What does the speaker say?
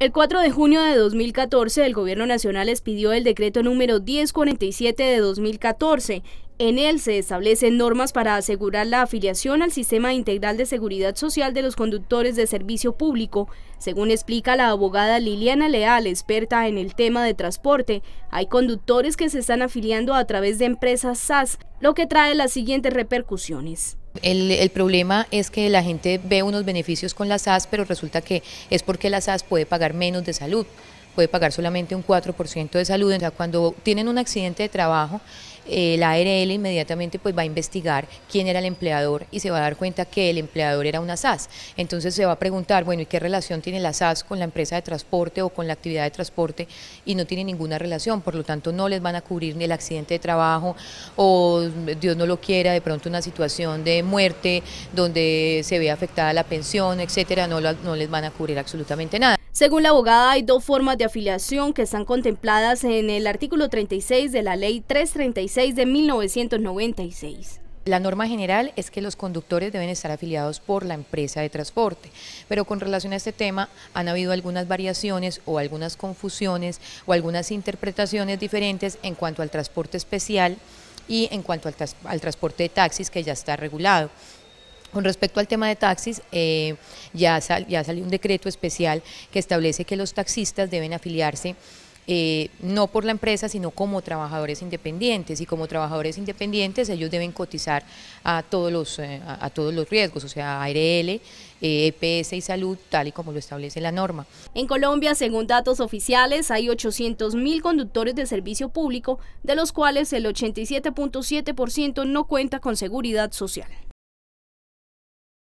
El 4 de junio de 2014, el Gobierno Nacional expidió el decreto número 1047 de 2014. En él se establecen normas para asegurar la afiliación al Sistema Integral de Seguridad Social de los conductores de servicio público. Según explica la abogada Liliana Leal, experta en el tema de transporte, hay conductores que se están afiliando a través de empresas SAS, lo que trae las siguientes repercusiones. El, problema es que la gente ve unos beneficios con la SAS, pero resulta que es porque la SAS puede pagar menos de salud, puede pagar solamente un 4% de salud. O sea, cuando tienen un accidente de trabajo, el la ARL inmediatamente pues va a investigar quién era el empleador y se va a dar cuenta que el empleador era una SAS. Entonces se va a preguntar, bueno, ¿y qué relación tiene la SAS con la empresa de transporte o con la actividad de transporte? Y no tiene ninguna relación, por lo tanto no les van a cubrir ni el accidente de trabajo o Dios no lo quiera, de pronto una situación de muerte donde se ve afectada la pensión, etcétera, no, no les van a cubrir absolutamente nada. Según la abogada, hay dos formas de afiliación que están contempladas en el artículo 36 de la ley 336 de 1996. La norma general es que los conductores deben estar afiliados por la empresa de transporte, pero con relación a este tema han habido algunas variaciones o algunas confusiones o algunas interpretaciones diferentes en cuanto al transporte especial y en cuanto al, transporte de taxis que ya está regulado. Con respecto al tema de taxis, eh, ya, ya salió un decreto especial que establece que los taxistas deben afiliarse eh, no por la empresa, sino como trabajadores independientes. Y como trabajadores independientes ellos deben cotizar a todos los, eh, a, todos los riesgos, o sea, ARL, EPS eh, e y salud, tal y como lo establece la norma. En Colombia, según datos oficiales, hay 800 conductores de servicio público, de los cuales el 87.7% no cuenta con seguridad social.